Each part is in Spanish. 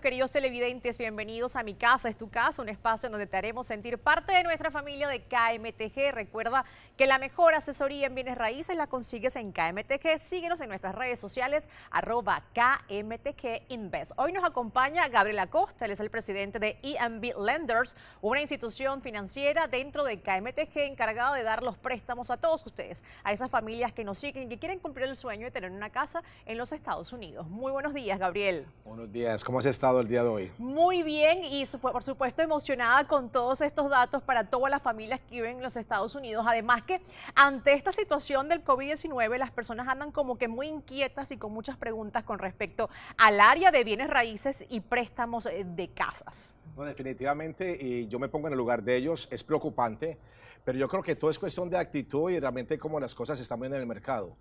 queridos televidentes, bienvenidos a Mi Casa, es tu casa, un espacio en donde te haremos sentir parte de nuestra familia de KMTG. Recuerda que la mejor asesoría en bienes raíces la consigues en KMTG. Síguenos en nuestras redes sociales, arroba KMTG Invest. Hoy nos acompaña Gabriel Acosta, él es el presidente de EMB Lenders, una institución financiera dentro de KMTG encargada de dar los préstamos a todos ustedes, a esas familias que nos siguen y que quieren cumplir el sueño de tener una casa en los Estados Unidos. Muy buenos días, Gabriel. Buenos días, ¿cómo es estado? el día de hoy? Muy bien y por supuesto emocionada con todos estos datos para todas las familias que viven en los Estados Unidos. Además que ante esta situación del COVID-19 las personas andan como que muy inquietas y con muchas preguntas con respecto al área de bienes raíces y préstamos eh, de casas. definitivamente, y yo me pongo en el lugar de ellos, es preocupante. Pero yo creo que todo es cuestión de actitud y realmente cómo las cosas están bien en el mercado.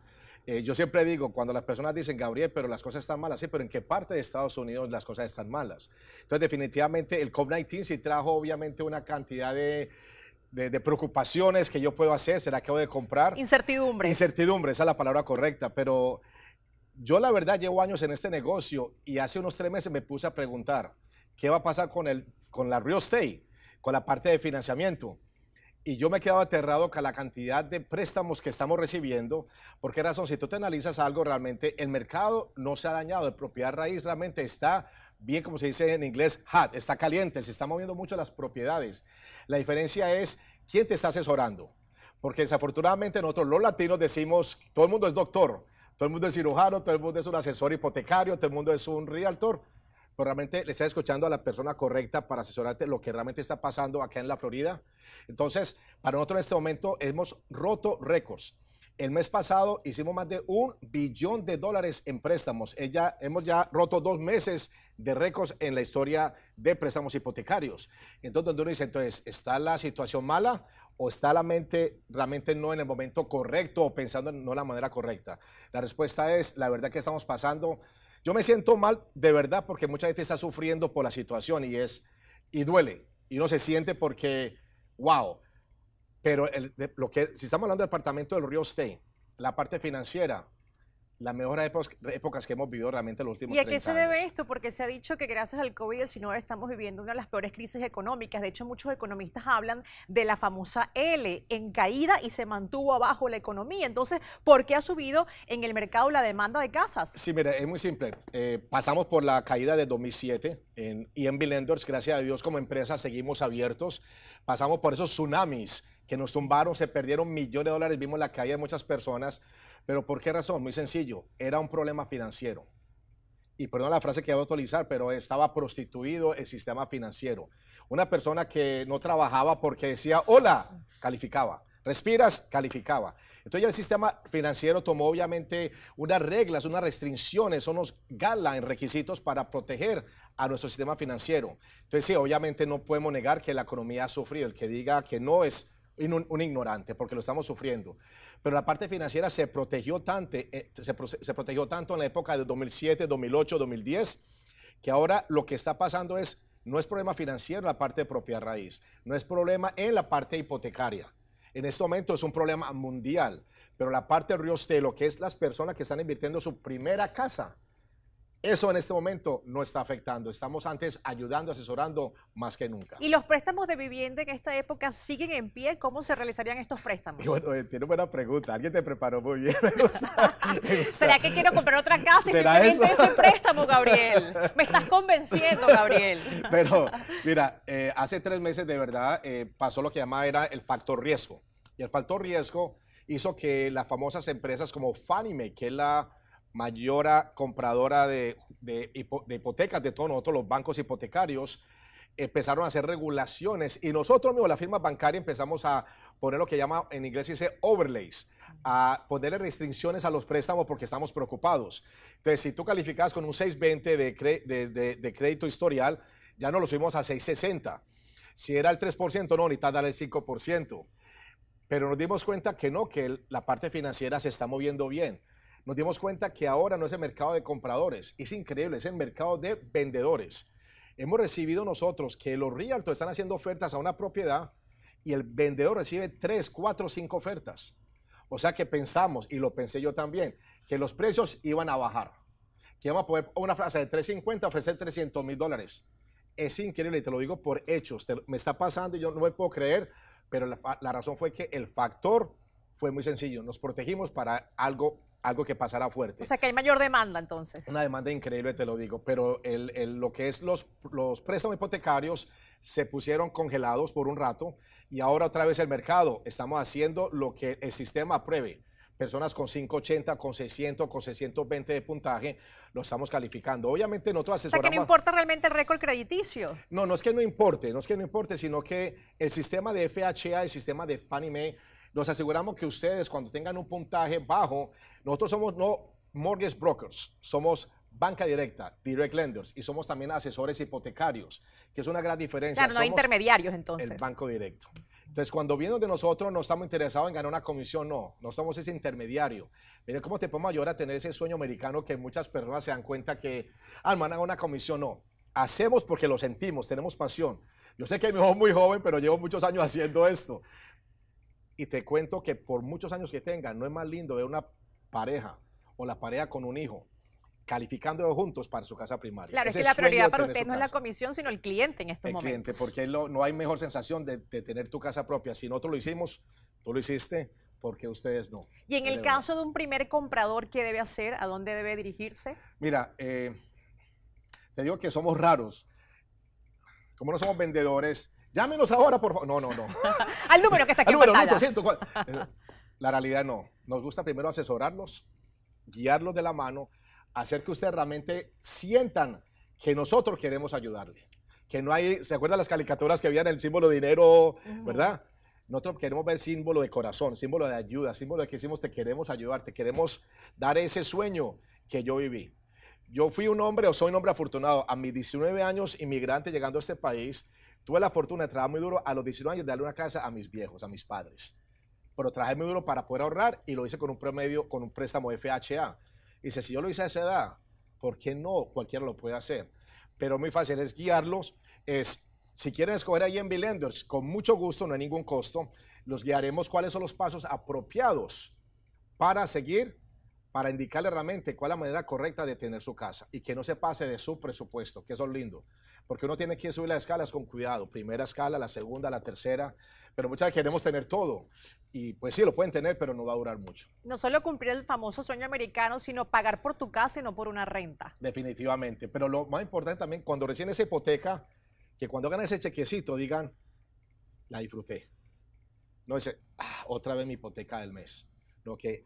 Eh, yo siempre digo, cuando las personas dicen, Gabriel, pero las cosas están malas, sí, pero ¿en qué parte de Estados Unidos las cosas están malas? Entonces, definitivamente, el COVID-19 sí trajo, obviamente, una cantidad de, preocupaciones que yo puedo hacer, será que voy a comprar. Incertidumbre. Incertidumbre, esa es la palabra correcta, pero yo la verdad llevo años en este negocio y hace unos tres meses me puse a preguntar, ¿qué va a pasar con, el, con la real estate, con la parte de financiamiento? y yo me quedaba aterrado con la cantidad de préstamos que estamos recibiendo. porque qué razón? Si tú te analizas algo, realmente el mercado no se ha dañado. El propiedad raíz realmente está bien, como se dice en inglés, hot, está caliente, se están moviendo mucho las propiedades. La diferencia es quién te está asesorando. Porque desafortunadamente nosotros los latinos decimos, todo el mundo es doctor, todo el mundo es cirujano, todo el mundo es un asesor hipotecario, todo el mundo es un realtor realmente le está escuchando a la persona correcta para asesorarte lo que realmente está pasando acá en la Florida. Entonces, para nosotros en este momento hemos roto récords. El mes pasado hicimos más de un billón de dólares en préstamos. Ella, eh, hemos ya roto dos meses de récords en la historia de préstamos hipotecarios. Entonces, donde uno dice, entonces, ¿está la situación mala o está la mente realmente no en el momento correcto o pensando no la manera correcta? La respuesta es, la verdad que estamos pasando yo me siento mal de verdad porque mucha gente está sufriendo por la situación y es, y duele, y no se siente porque, wow. Pero lo que, si estamos hablando del departamento del Río state la parte financiera, las mejores épocas que hemos vivido realmente en los últimos años. ¿Y a qué se debe esto? Porque se ha dicho que gracias al COVID-19 estamos viviendo una de las peores crisis económicas. De hecho, muchos economistas hablan de la famosa L en caída y se mantuvo abajo la economía. Entonces, ¿por qué ha subido en el mercado la demanda de casas? Sí, mire es muy simple. Eh, pasamos por la caída de 2007 en EMB Lenders. Gracias a Dios como empresa seguimos abiertos. Pasamos por esos tsunamis que nos tumbaron, se perdieron millones de dólares, vimos la caída de muchas personas, pero ¿por qué razón? Muy sencillo, era un problema financiero. Y perdón la frase que voy a utilizar, pero estaba prostituido el sistema financiero. Una persona que no trabajaba porque decía, hola, calificaba. Respiras, calificaba. Entonces ya el sistema financiero tomó obviamente unas reglas, unas restricciones, unos gala en requisitos para proteger a nuestro sistema financiero. Entonces sí, obviamente no podemos negar que la economía ha sufrido. El que diga que no es un, un, ignorante porque lo estamos sufriendo. Pero la parte financiera se protegió, tanto, eh, se, protegió tanto en la época de 2007, 2008, 2010, que ahora lo que está pasando es, no es problema financiero en la parte de propia raíz, no es problema en la parte hipotecaria. En este momento es un problema mundial, pero la parte de río Stelo, que es las personas que están invirtiendo su primera casa, eso en este momento no está afectando. Estamos antes ayudando, asesorando más que nunca. ¿Y los préstamos de vivienda en esta época siguen en pie? ¿Cómo se realizarían estos préstamos? bueno, eh, tiene buena pregunta. Alguien te preparó muy bien. ¿Será que quiero comprar otra casa y simplemente eso? ese préstamo, Gabriel? Me estás convenciendo, Gabriel. Pero mira, eh, hace tres meses de verdad eh, pasó lo que llamaba era el factor riesgo. Y el factor riesgo hizo que las famosas empresas como Fannie Mae, que es la mayora compradora de, hipotecas de todos nosotros, los bancos hipotecarios, empezaron a hacer regulaciones y nosotros, mismos, la firma bancaria empezamos a poner lo que llama, en inglés dice overlays, a ponerle restricciones a los préstamos porque estamos preocupados. Entonces, si tú calificas con un 620 de, crédito historial, ya no lo subimos a 660. Si era el 3%, no, necesitas dar el 5%. Pero nos dimos cuenta que no, que la parte financiera se está moviendo bien nos dimos cuenta que ahora no es el mercado de compradores, es increíble, es el mercado de vendedores. Hemos recibido nosotros que los rialto están haciendo ofertas a una propiedad y el vendedor recibe 3, 4, 5 ofertas. O sea que pensamos, y lo pensé yo también, que los precios iban a bajar. Que vamos a poder una frase de 350 ofrecer 300 mil dólares. Es increíble, y te lo digo por hechos. me está pasando y yo no me puedo creer, pero la, la razón fue que el factor fue muy sencillo. Nos protegimos para algo algo que pasará fuerte. O sea que hay mayor demanda entonces. Una demanda increíble, te lo digo, pero lo que es los, los préstamos hipotecarios se pusieron congelados por un rato y ahora otra vez el mercado. Estamos haciendo lo que el sistema apruebe. Personas con 580, con 600, con 620 de puntaje, lo estamos calificando. Obviamente nosotros asesoramos... O sea que no importa realmente el récord crediticio. No, no es que no importe, no es que no importe, sino que el sistema de FHA, el sistema de Fannie Mae, nos aseguramos que ustedes cuando tengan un puntaje bajo, nosotros somos no mortgage brokers, somos banca directa, direct lenders, y somos también asesores hipotecarios, que es una gran diferencia. Claro, no hay intermediarios entonces. El banco directo. Entonces, cuando vienen de nosotros, no estamos interesados en ganar una comisión, no, no somos ese intermediario. Mira cómo te puedo ayudar a tener ese sueño americano que muchas personas se dan cuenta que, ah, me una comisión, no. Hacemos porque lo sentimos, tenemos pasión. Yo sé que mi hijo muy joven, pero llevo muchos años haciendo esto. Y te cuento que por muchos años que tengan, no es más lindo ver una pareja o la pareja con un hijo calificando juntos para su casa primaria. Claro, es que la prioridad para usted no es la comisión, sino el cliente en estos momento. momentos. El cliente, porque no hay mejor sensación de, tener tu casa propia. Si nosotros lo hicimos, tú lo hiciste, porque ustedes no. Y en el caso de un primer comprador, ¿qué debe hacer? ¿A dónde debe dirigirse? Mira, eh, te digo que somos raros. Como no somos vendedores, Llámenos ahora, por favor. No, no, no. Al número que está aquí. Al número La realidad no. Nos gusta primero asesorarlos, guiarlos de la mano, hacer que ustedes realmente sientan que nosotros queremos ayudarle. Que no hay, ¿se acuerdan las caricaturas que había en el símbolo dinero, verdad? Nosotros queremos ver símbolo de corazón, símbolo de ayuda, símbolo de que decimos te queremos ayudar, te queremos dar ese sueño que yo viví. Yo fui un hombre o soy un hombre afortunado. A mis 19 años, inmigrante llegando a este país, Tuve la fortuna de trabajar muy duro a los 19 años de darle una casa a mis viejos, a mis padres. Pero trabajé muy duro para poder ahorrar y lo hice con un promedio, con un préstamo FHA. Y dice, si yo lo hice a esa edad, ¿por qué no? Cualquiera lo puede hacer. Pero muy fácil es guiarlos, es si quieren escoger ahí en Lenders, con mucho gusto, no hay ningún costo, los guiaremos cuáles son los pasos apropiados para seguir para indicarle realmente cuál es la manera correcta de tener su casa y que no se pase de su presupuesto, que eso es lindo, porque uno tiene que subir las escalas con cuidado, primera escala, la segunda, la tercera, pero muchas veces queremos tener todo y pues sí, lo pueden tener, pero no va a durar mucho. No solo cumplir el famoso sueño americano, sino pagar por tu casa y no por una renta. Definitivamente, pero lo más importante también, cuando recién esa hipoteca, que cuando hagan ese chequecito digan, la disfruté. No dice, ah, otra vez mi hipoteca del mes. Lo que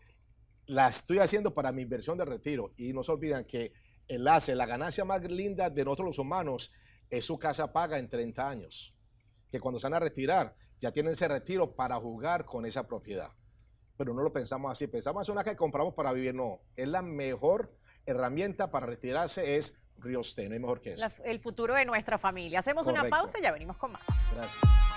la estoy haciendo para mi inversión de retiro. Y no se olvidan que el enlace, la ganancia más linda de nosotros los humanos es su casa paga en 30 años. Que cuando se van a retirar, ya tienen ese retiro para jugar con esa propiedad. Pero no lo pensamos así. Pensamos en una que compramos para vivir. No, es la mejor herramienta para retirarse es Río no hay mejor que eso. el futuro de nuestra familia. Hacemos una pausa y ya venimos con más. Gracias.